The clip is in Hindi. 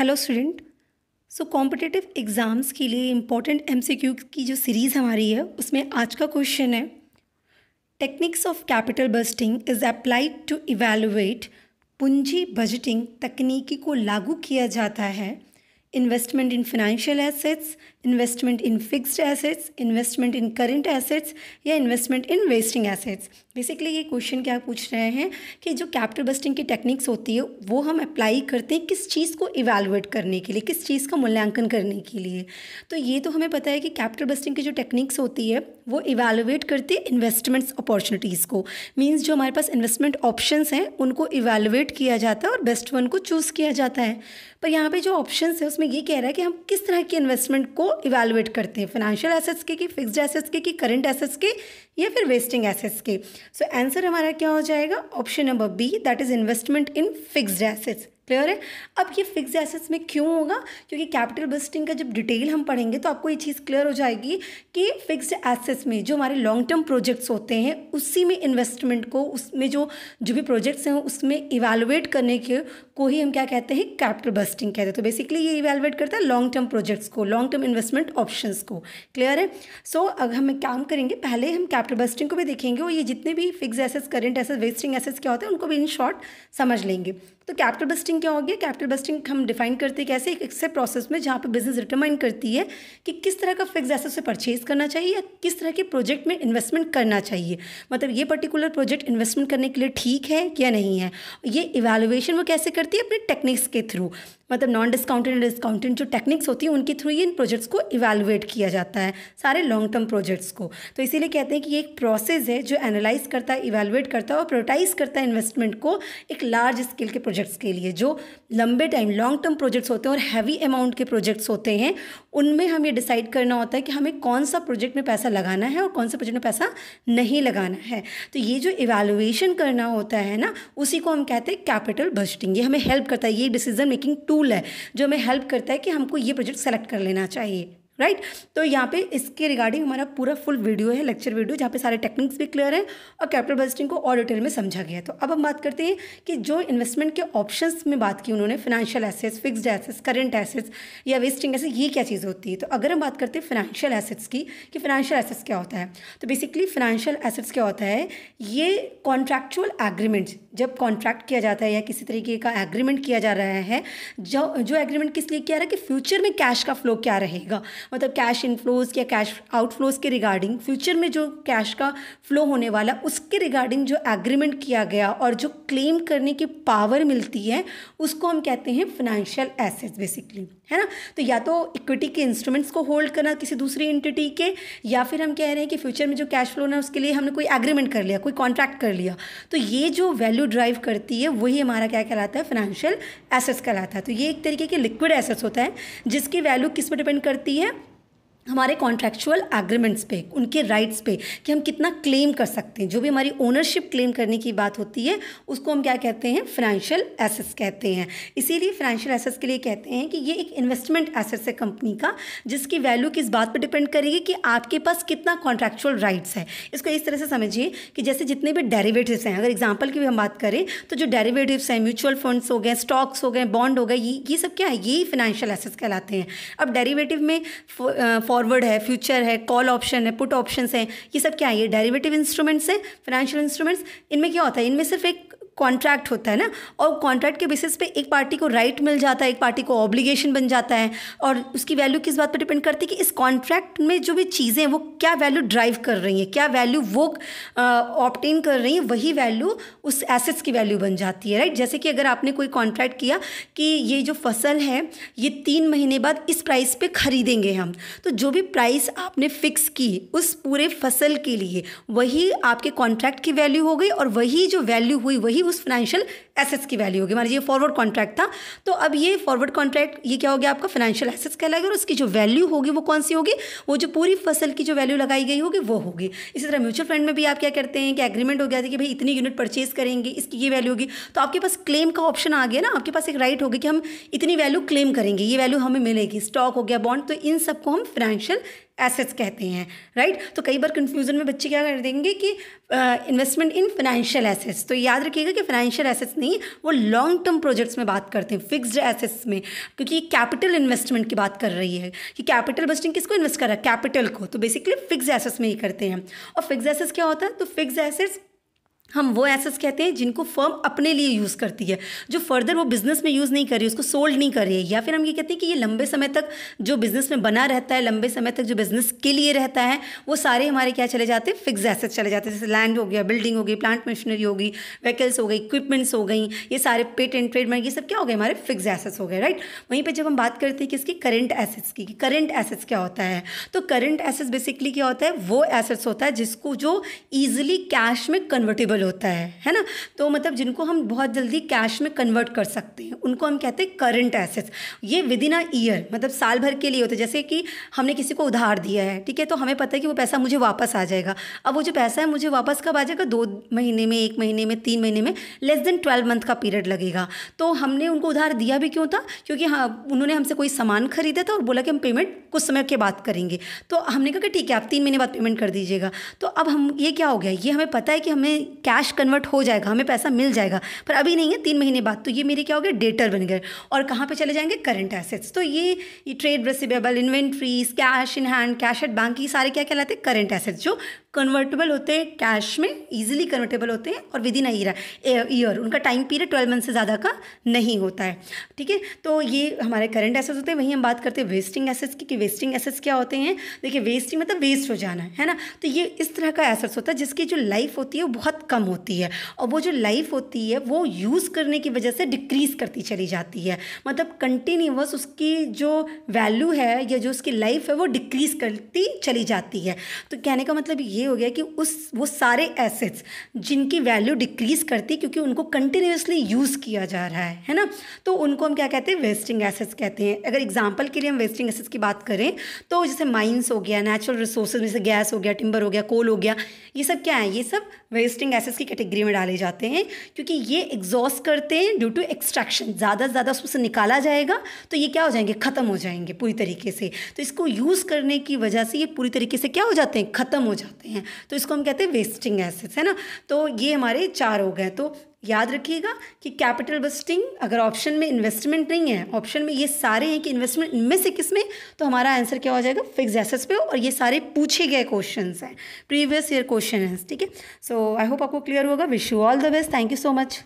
Hello student so competitive exams के लिए इम्पॉर्टेंट क्यू की जो सीरीज़ हमारी है उसमें आज का क्वेश्चन है techniques of capital budgeting is applied to evaluate पूंजी बजटिंग तकनीकी को लागू किया जाता है investment in financial assets, investment in fixed assets, investment in current assets या investment in wasting assets. Basically ये question क्या पूछ रहे हैं कि जो capital busting की techniques होती है वो हम apply करते हैं किस चीज़ को evaluate करने के लिए किस चीज़ का मूल्यांकन करने के लिए तो ये तो हमें पता है कि capital busting की जो techniques होती है वो इवेलुएट करती है इन्वेस्टमेंट्स अपॉर्चुनिटीज़ को मीन्स जो हमारे पास इन्वेस्टमेंट ऑप्शंस हैं उनको इवेलुएट किया जाता है और बेस्ट वन को चूज़ किया जाता है पर यहाँ पे जो ऑप्शंस है उसमें ये कह रहा है कि हम किस तरह की इन्वेस्टमेंट को इवेलुएट करते हैं फाइनेंशियल एसेट्स के कि फिक्स्ड एसेट्स के कि करंट एसेट्स के या फिर वेस्टिंग एसेट्स के सो so, आंसर हमारा क्या हो जाएगा option number B that is investment in fixed assets clear है अब ये फिक्स एसेट्स में क्यों होगा क्योंकि कैपिटल बस्टिंग का जब डिटेल हम पढ़ेंगे तो आपको ये चीज़ क्लियर हो जाएगी कि फिक्स्ड एसेट्स में जो हमारे लॉन्ग टर्म प्रोजेक्ट्स होते हैं उसी में इन्वेस्टमेंट को उसमें जो जो भी प्रोजेक्ट्स हैं उसमें इवेलुएट करने के को ही हम क्या कहते हैं कैपिटल बस्टिंग कहते हैं तो बेसिकली ये इवेलुएट करता है लॉन्ग टर्म प्रोजेक्ट्स को लॉन्ग टर्म इन्वेस्टमेंट ऑप्शन को क्लियर है सो so, अगर हम काम करेंगे पहले हम कैपिटल बस्टिंग को भी देखेंगे और ये जितने भी fixed assets current asset wasting assets क्या होते हैं उनको भी इन शॉर्ट समझ लेंगे तो कैपिटल बस्टिंग बस्टिंग क्या होगी कैपिटल बस्टिंग हम डिफाइन करते हैं कैसे एक एक्सेप्ट प्रोसेस में जहाँ पर बिजनेस डिटरमाइन करती है कि किस तरह का फिक्स एसेट से परचेज करना चाहिए या किस तरह के प्रोजेक्ट में इन्वेस्टमेंट करना चाहिए मतलब ये पर्टिकुलर प्रोजेक्ट इन्वेस्टमेंट करने के लिए ठीक है या नहीं है ये इवेलुएशन वो कैसे करती है अपने टेक्निक्स के थ्रू मतलब नॉन डिस्काउंटेड एंड डिस्काउंटेड जो टेक्निक्स होती हैं उनके थ्रू ही इन प्रोजेक्ट्स को इवेलुएट किया जाता है सारे लॉन्ग टर्म प्रोजेक्ट्स को तो इसीलिए कहते हैं कि ये एक प्रोसेस है जो एनालाइज करता है इवेलुएट करता है और प्रोटाइज करता है इन्वेस्टमेंट को एक लार्ज स्केल के प्रोजेक्ट्स के लिए जो लंबे टाइम लॉन्ग टर्म प्रोजेक्ट्स होते हैं और हैवी अमाउंट के प्रोजेक्ट्स होते हैं उनमें हम ये डिसाइड करना होता है कि हमें कौन सा प्रोजेक्ट में पैसा लगाना है और कौन सा प्रोजेक्ट में पैसा नहीं लगाना है तो ये जो इवेलुएशन करना होता है ना उसी को हम कहते हैं कैपिटल बजटिंग ये हमें हेल्प करता है ये डिसीजन मेकिंग टू टूल है जो हमें हेल्प करता है कि हमको ये प्रोजेक्ट सेलेक्ट कर लेना चाहिए राइट तो यहाँ पे इसके रिगार्डिंग हमारा पूरा फुल वीडियो है लेक्चर वीडियो जहाँ पे सारे टेक्निक्स भी क्लियर हैं और कैपिटल बजटिंग को और डिटेल में समझा गया है तो अब हम बात करते हैं कि जो इन्वेस्टमेंट के ऑप्शन में बात की उन्होंने financial assets fixed assets current assets या वेस्टिंग एसेट ये क्या चीज़ होती है तो अगर हम बात करते हैं फाइनेंशियल एसेट्स की कि फाइनेंशियल एसेट्स क्या होता है तो बेसिकली फाइनेंशियल एसेट्स क्या होता है ये कॉन्ट्रैक्चुअल एग्रीमेंट जब कॉन्ट्रैक्ट किया जाता है या किसी तरीके का एग्रीमेंट किया जा रहा है जो जो एग्रीमेंट किस लिए किया जा रहा है कि फ्यूचर में कैश का फ्लो क्या रहेगा मतलब कैश इनफ्लोज या कैश आउटफ्लोज के रिगार्डिंग फ्यूचर में जो कैश का फ्लो होने वाला उसके रिगार्डिंग जो एग्रीमेंट किया गया और जो क्लेम करने की पावर मिलती है उसको हम कहते हैं फाइनेंशियल एसेट्स बेसिकली है ना तो या तो इक्विटी के इंस्ट्रूमेंट्स को होल्ड करना किसी दूसरी एंटिटी के या फिर हम कह रहे हैं कि फ्यूचर में जो कैश फ्लो ना उसके लिए हमने कोई एग्रीमेंट कर लिया कोई कॉन्ट्रैक्ट कर लिया तो ये जो वैल्यू ड्राइव करती है वही हमारा क्या कहलाता है फाइनेंशियल एसेट्स कहलाता है तो ये एक तरीके के लिक्विड एसेट्स होता है जिसकी वैल्यू किस पर डिपेंड करती है हमारे कॉन्ट्रैक्चुअल एग्रीमेंट्स पे उनके राइट्स पे कि हम कितना क्लेम कर सकते हैं जो भी हमारी ओनरशिप क्लेम करने की बात होती है उसको हम क्या कहते हैं फाइनेंशियल एसेट्स कहते हैं इसीलिए फाइनेंशियल एसेट्स के लिए कहते हैं कि ये एक इन्वेस्टमेंट एसेट्स है कंपनी का जिसकी वैल्यू किस बात पर डिपेंड करेगी कि आपके पास कितना कॉन्ट्रैक्चुअल राइट्स है इसको इस तरह से समझिए कि जैसे जितने भी डेरीवेटिवस हैं अगर एग्जाम्पल की भी हम बात करें तो जो डेरीवेटिव्स हैं म्यूचुअल फंड्स हो गए स्टॉक्स हो गए बॉन्ड हो गए ये ये सब क्या है ये फाइनेंशियल एसेट्स कहलाते हैं अब डेरीवेटिव में फॉर फॉरवर्ड है फ्यूचर है कॉल ऑप्शन है पुट ऑप्शन है ये सब क्या है ये डेरिवेटिव इंस्ट्रूमेंट्स हैं फाइनेंशियल इंस्ट्रूमेंट्स इनमें क्या होता है इनमें सिर्फ एक कॉन्ट्रैक्ट होता है ना और कॉन्ट्रैक्ट के बेसिस पे एक पार्टी को राइट right मिल जाता है एक पार्टी को ऑब्लिगेशन बन जाता है और उसकी वैल्यू किस बात पर डिपेंड करती है कि इस कॉन्ट्रैक्ट में जो भी चीज़ें वो क्या वैल्यू ड्राइव कर रही हैं क्या वैल्यू वो ऑप्टेन कर रही हैं वही वैल्यू उस एसेट्स की वैल्यू बन जाती है राइट जैसे कि अगर आपने कोई कॉन्ट्रैक्ट किया कि ये जो फसल है ये तीन महीने बाद इस प्राइस पर खरीदेंगे हम तो जो भी प्राइस आपने फिक्स की उस पूरे फसल के लिए वही आपके कॉन्ट्रैक्ट की वैल्यू हो गई और वही जो वैल्यू हुई वही उस फाइनेंशियल एसेट्स की वैल्यू होगी मानी ये फॉरवर्ड कॉन्ट्रैक्ट था तो अब ये फॉरवर्ड कॉन्ट्रैक्ट ये क्या हो गया आपका फाइनेंशियल एसेट्स कहलाएगा और उसकी जो वैल्यू होगी वो कौन सी होगी वो जो पूरी फसल की जो वैल्यू लगाई गई होगी वो होगी इसी तरह म्यूचुअल फंड में भी आप क्या करते हैं कि एग्रीमेंट हो गया था कि भाई इतनी यूनिट परचेज करेंगे इसकी ये वैल्यू होगी तो आपके पास क्लेम का ऑप्शन आ गया ना आपके पास एक राइट होगी कि हम इतनी वैल्यू क्लेम करेंगे ये वैल्यू हमें मिलेगी स्टॉक हो गया बॉन्ड तो इन सबको हम फाइनेंशियल एसेट्स कहते हैं राइट right? तो कई बार कंफ्यूजन में बच्चे क्या कर देंगे कि इन्वेस्टमेंट इन फाइनेंशियल एसेट्स तो याद रखिएगा कि कि फाइनेंशियल एसेट्स नहीं वो लॉन्ग टर्म प्रोजेक्ट्स में बात करते हैं फिक्स्ड एसेट्स में क्योंकि कैपिटल इन्वेस्टमेंट की बात कर रही है कि कैपिटल बस्टिंग किसको इन्वेस्ट कर रहा है कैपिटल को तो बेसिकली फिक्स एसेट्स में ही करते हैं और फिक्स एसेट्स क्या होता है तो फिक्स एसेट्स हम वो एसेट्स कहते हैं जिनको फर्म अपने लिए यूज़ करती है जो फर्दर वो बिज़नेस में यूज़ नहीं कर रही उसको सोल्ड नहीं कर रही है या फिर हम ये कहते हैं कि ये लंबे समय तक जो बिज़नेस में बना रहता है लंबे समय तक जो बिज़नेस के लिए रहता है वो सारे हमारे क्या चले जाते हैं फिक्स एसेट्स चले जाते हैं जैसे लैंड हो गया बिल्डिंग हो गई प्लांट मशीनरी होगी व्हीकल्स हो गई इक्विपमेंट्स हो गई ये सारे पेट एंड ट्रेडमार्क ये सब क्या हो गए हमारे फिक्स एसेट्स हो गए राइट वहीं पर जब हम बात करते हैं कि इसकी करेंट एसेट्स की करेंट एसेट्स क्या होता है तो करेंट एसेट्स बेसिकली क्या होता है वो एसेट्स होता है जिसको जो ईजिली कैश में कन्वर्टेबल अवेलेबल होता है है ना तो मतलब जिनको हम बहुत जल्दी कैश में कन्वर्ट कर सकते हैं उनको हम कहते हैं करंट एसेट्स ये विद इन अ ईयर मतलब साल भर के लिए होते हैं जैसे कि हमने किसी को उधार दिया है ठीक है तो हमें पता है कि वो पैसा मुझे वापस आ जाएगा अब वो जो पैसा है मुझे वापस कब आ जाएगा दो महीने में एक महीने में तीन महीने में लेस देन ट्वेल्व मंथ का पीरियड लगेगा तो हमने उनको उधार दिया भी क्यों था क्योंकि हाँ उन्होंने हमसे कोई सामान खरीदा था और बोला कि हम पेमेंट कुछ समय के बाद करेंगे तो हमने कहा कि ठीक है आप तीन महीने बाद पेमेंट कर दीजिएगा तो अब हम ये क्या हो गया ये हमें पता है कि हमें कैश कन्वर्ट हो जाएगा हमें पैसा मिल जाएगा पर अभी नहीं है तीन महीने बाद तो ये मेरे क्या हो गए डेटर बन गए और कहाँ पे चले जाएंगे करंट एसेट्स तो ये, ये trade receivable inventories cash in hand cash at bank ये सारे क्या कहलाते हैं करंट एसेट्स जो कन्वर्टेबल होते हैं कैश में ईजिली कन्वर्टेबल होते हैं और विद इन ईयर उनका टाइम पीरियड ट्वेल्व मंथ से ज़्यादा का नहीं होता है ठीक है तो ये हमारे करंट एसेट्स होते हैं वहीं हम बात करते हैं वेस्टिंग एसेट्स की कि वेस्टिंग एसेट्स क्या होते हैं देखिए वेस्टिंग मतलब वेस्ट हो जाना है ना तो ये इस तरह का एसेट्स होता है जिसकी जो लाइफ होती है वो बहुत कम होती है और वो जो लाइफ होती है वो यूज़ करने की वजह से डिक्रीज़ करती चली जाती है मतलब कंटिन्यूस उसकी जो वैल्यू है या जो उसकी लाइफ है वो डिक्रीज़ करती चली जाती है तो कहने का मतलब ये ये हो गया कि उस वो सारे एसेट्स जिनकी वैल्यू डिक्रीज़ करती क्योंकि उनको कंटिन्यूसली यूज़ किया जा रहा है है ना तो उनको हम क्या कहते हैं वेस्टिंग एसेट्स कहते हैं अगर एग्जाम्पल के लिए हम वेस्टिंग एसेट्स की बात करें तो जैसे माइन्स हो गया नेचुरल रिसोर्स जैसे गैस हो गया टिम्बर हो गया कोल हो गया ये सब क्या है ये सब वेस्टिंग एसेट्स की कैटेगरी में डाले जाते हैं क्योंकि ये एग्जॉस्ट करते हैं ड्यू टू एक्सट्रैक्शन ज़्यादा से ज़्यादा उसमें से निकाला जाएगा तो ये क्या हो जाएंगे ख़त्म हो जाएंगे पूरी तरीके से तो इसको यूज़ करने की वजह से ये पूरी तरीके से क्या हो जाते हैं ख़त्म हो जाते हैं हैं तो इसको हम कहते हैं वेस्टिंग एसेट्स है ना तो ये हमारे चार हो गए तो याद रखिएगा कि कैपिटल वेस्टिंग अगर ऑप्शन में इन्वेस्टमेंट नहीं है ऑप्शन में ये सारे हैं कि इन्वेस्टमेंट इनमें से किस में तो हमारा आंसर क्या हो जाएगा फिक्स एसेट्स पे और ये सारे पूछे गए क्वेश्चन हैं प्रीवियस ईयर क्वेश्चन हैं ठीक है सो आई होप आपको क्लियर होगा wish you all the best thank you so much